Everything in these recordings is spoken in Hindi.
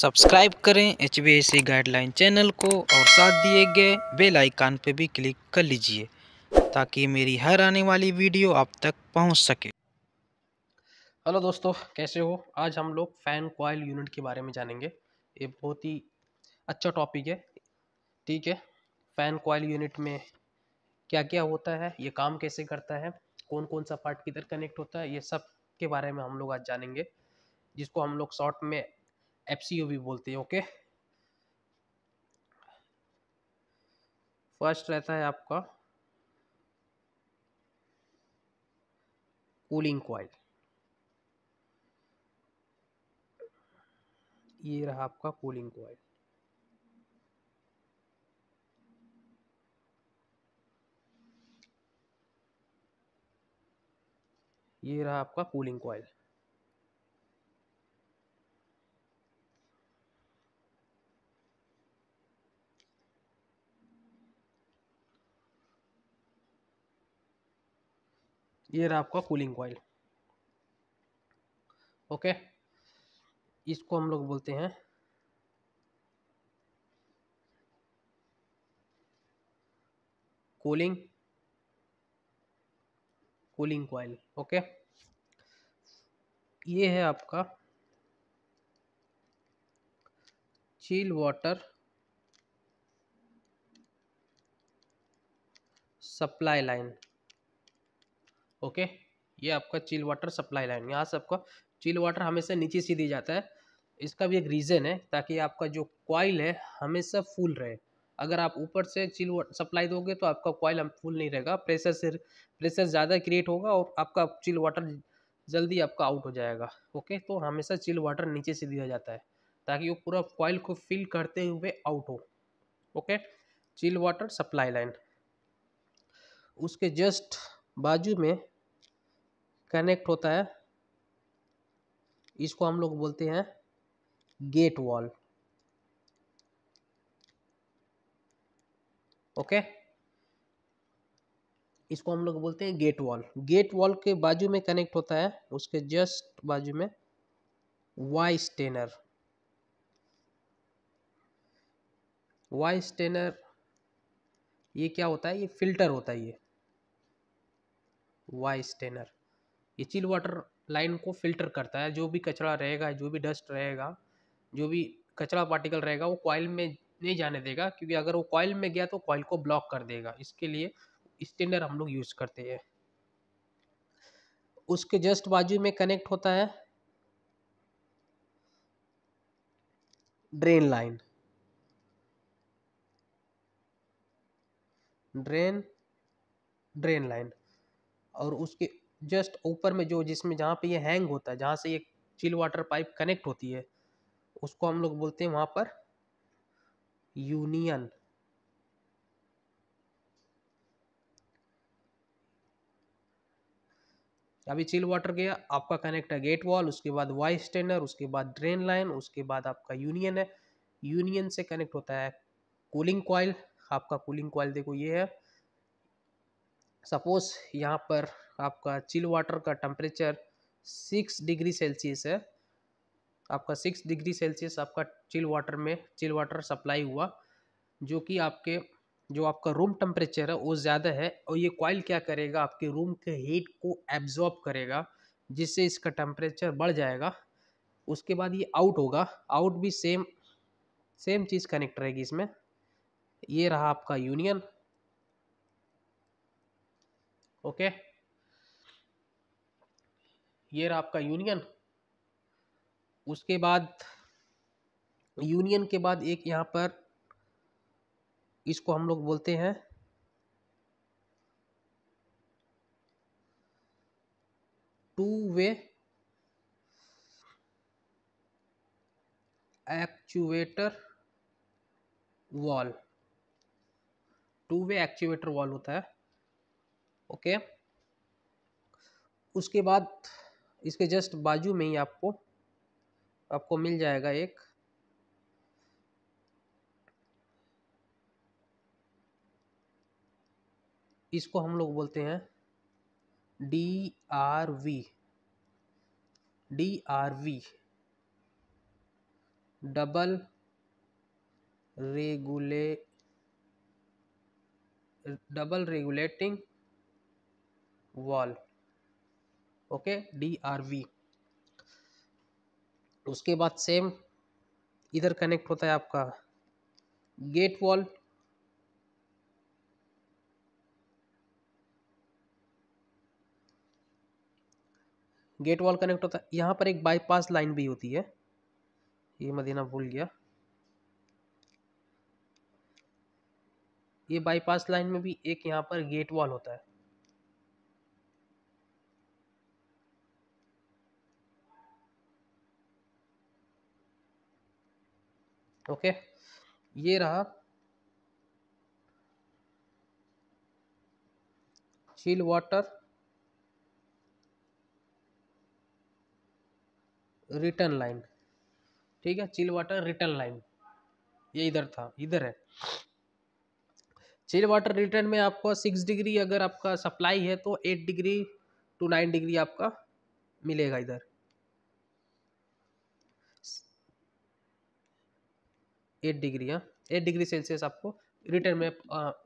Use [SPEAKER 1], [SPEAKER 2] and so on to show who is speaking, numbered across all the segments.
[SPEAKER 1] सब्सक्राइब करें एच गाइडलाइन e चैनल को और साथ दिए गए बेल आइकान पर भी क्लिक कर लीजिए ताकि मेरी हर आने वाली वीडियो आप तक पहुंच सके हेलो दोस्तों कैसे हो आज हम लोग फ़ैन कोयल यूनिट के बारे में जानेंगे ये बहुत ही अच्छा टॉपिक है ठीक है फ़ैन कोयल यूनिट में क्या क्या होता है ये काम कैसे करता है कौन कौन सा पार्ट किधर कनेक्ट होता है ये सब के बारे में हम लोग आज जानेंगे जिसको हम लोग शॉर्ट में एफ सी ओ भी बोलते हैं ओके फर्स्ट रहता है आपका कूलिंग क्वाइल ये रहा आपका कूलिंग क्वाइल ये रहा आपका कूलिंग क्वाइल ये रहा आपका कूलिंग कॉयल ओके इसको हम लोग बोलते हैं कूलिंग कूलिंग कॉयल ओके ये है आपका चील वाटर सप्लाई लाइन ओके ये आपका चिल वाटर सप्लाई लाइन यहाँ से आपका चिल वाटर हमेशा नीचे से दिया जाता है इसका भी एक रीज़न है ताकि आपका जो क्वाइल है हमेशा फुल रहे अगर आप ऊपर से चिल सप्लाई दोगे तो आपका क्वाइल हम फुल नहीं रहेगा प्रेशर से प्रेशर ज़्यादा क्रिएट होगा और आपका चिल वाटर जल्दी आपका आउट हो जाएगा ओके तो हमेशा चिल वाटर नीचे से दिया जाता है ताकि वो पूरा क्वाइल को फिल करते हुए आउट हो okay chill water supply line उसके जस्ट बाजू में कनेक्ट होता है इसको हम लोग बोलते हैं गेट वॉल ओके इसको हम लोग बोलते हैं गेट वॉल गेट वॉल के बाजू में कनेक्ट होता है उसके जस्ट बाजू में वाई स्टेनर वाई स्टेनर ये क्या होता है ये फिल्टर होता है ये वाई स्टेनर ये चिल वाटर लाइन को फिल्टर करता है जो भी कचरा रहेगा जो भी डस्ट रहेगा जो भी कचरा पार्टिकल रहेगा वो कॉयल में नहीं जाने देगा क्योंकि अगर वो कॉयल में गया तो कॉयल को ब्लॉक कर देगा इसके लिए स्टेनर हम लोग यूज़ करते हैं उसके जस्ट बाजू में कनेक्ट होता है drain line drain drain line और उसके जस्ट ऊपर में जो जिसमें जहाँ पे ये हैंग होता है जहाँ से ये चिल वाटर पाइप कनेक्ट होती है उसको हम लोग बोलते हैं वहाँ पर यूनियन अभी चिल वाटर गया आपका कनेक्ट है गेट वॉल उसके बाद वाइस स्टैंडर उसके बाद ड्रेन लाइन उसके बाद आपका यूनियन है यूनियन से कनेक्ट होता है कूलिंग कॉइल आपका कूलिंग कॉइल देखो ये है सपोज़ यहाँ पर आपका चिल वाटर का टेम्परेचर सिक्स डिग्री सेल्सियस है आपका सिक्स डिग्री सेल्सियस आपका चिल वाटर में चिल वाटर सप्लाई हुआ जो कि आपके जो आपका रूम टेम्परेचर है वो ज़्यादा है और ये कॉयल क्या करेगा आपके रूम के हीट को एब्जॉर्ब करेगा जिससे इसका टेम्परेचर बढ़ जाएगा उसके बाद ये आउट होगा आउट भी सेम सेम चीज़ कनेक्ट रहेगी इसमें ये रहा आपका यूनियन ओके ये रहा आपका यूनियन उसके बाद यूनियन के बाद एक यहाँ पर इसको हम लोग बोलते हैं two way actuator valve two way actuator valve होता है ओके उसके बाद इसके जस्ट बाजू में ही आपको आपको मिल जाएगा एक इसको हम लोग बोलते हैं D R V D R V double regula double regulating valve okay D R V उसके बाद सेम इधर कनेक्ट होता है आपका gate valve gate valve connect होता है यहां पर एक बाईपास लाइन भी होती है ये मदीना भूल गया ये बाईपास लाइन में भी एक यहां पर गेट वॉल होता है ओके ये रहा चिल वाटर रिटर्न लाइन ठीक है चिल वाटर रिटर्न लाइन ये इधर था इधर है चिल वाटर रिटर्न में आपको सिक्स डिग्री अगर आपका सप्लाई है तो eight degree two nine degree आपका मिलेगा इधर एट डिग्री हाँ एट डिग्री सेल्सियस आपको रिटर्न में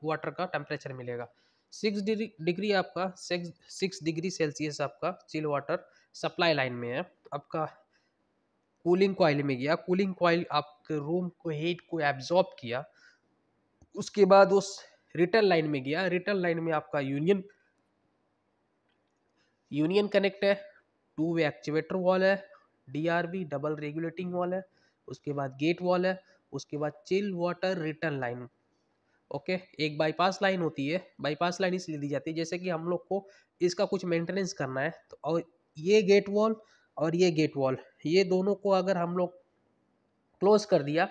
[SPEAKER 1] वाटर का टेम्परेचर मिलेगा सिक्स डिग्री डिग्री आपका सिक्स डिग्री सेल्सियस आपका चिल वाटर सप्लाई लाइन में है आपका कूलिंग कोयल में गया कूलिंग कोयल आपके रूम को हीट को एब्जॉर्ब किया उसके बाद उस रिटर्न लाइन में गया रिटर्न लाइन में आपका यूनियन यूनियन कनेक्ट है टू वे एक्चुएटर वॉल है डीआरबी डबल रेगुलेटिंग वॉल है उसके बाद गेट वॉल है उसके बाद chill water return line okay एक बाईपास लाइन होती है बाईपास लाइन इसलिए दी जाती है जैसे कि हम लोग को इसका कुछ मेंटेनेंस करना है तो और ये गेट वॉल और ये गेट वॉल ये दोनों को अगर हम लोग क्लोज कर दिया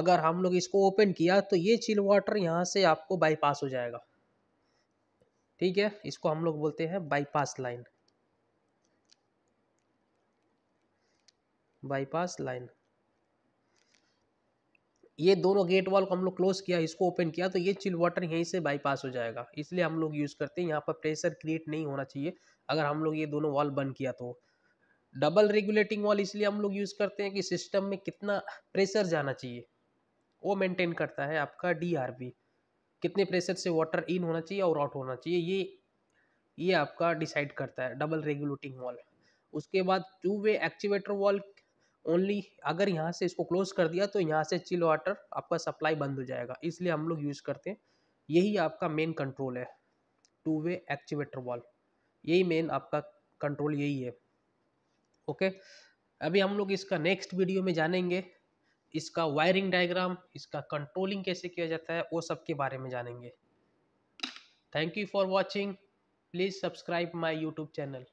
[SPEAKER 1] अगर हम लोग इसको ओपन किया तो ये चिल वाटर यहाँ से आपको बाईपास हो जाएगा ठीक है इसको हम लोग बोलते हैं बाईपास लाइन बाईपास लाइन ये दोनों गेट वाल को हम लोग क्लोज किया इसको ओपन किया तो ये चिल वाटर यहीं से बाईपास हो जाएगा इसलिए हम लोग यूज़ करते हैं यहाँ पर प्रेशर क्रिएट नहीं होना चाहिए अगर हम लोग ये दोनों वॉल बंद किया तो डबल रेगुलेटिंग वॉल इसलिए हम लोग यूज़ करते हैं कि सिस्टम में कितना प्रेशर जाना चाहिए वो मेंटेन करता है आपका डी कितने प्रेशर से वाटर इन होना चाहिए और आउट होना चाहिए ये ये आपका डिसाइड करता है डबल रेगुलेटिंग वॉल उसके बाद two way activator valve only अगर यहाँ से इसको क्लोज कर दिया तो यहाँ से चिल वाटर आपका सप्लाई बंद हो जाएगा इसलिए हम लोग यूज़ करते हैं यही आपका मेन कंट्रोल है टू वे एक्टिवेटर वॉल यही मेन आपका कंट्रोल यही है ओके अभी हम लोग इसका नेक्स्ट वीडियो में जानेंगे इसका वायरिंग डायग्राम इसका कंट्रोलिंग कैसे किया जाता है वो सब के बारे में जानेंगे thank you for watching please subscribe my YouTube channel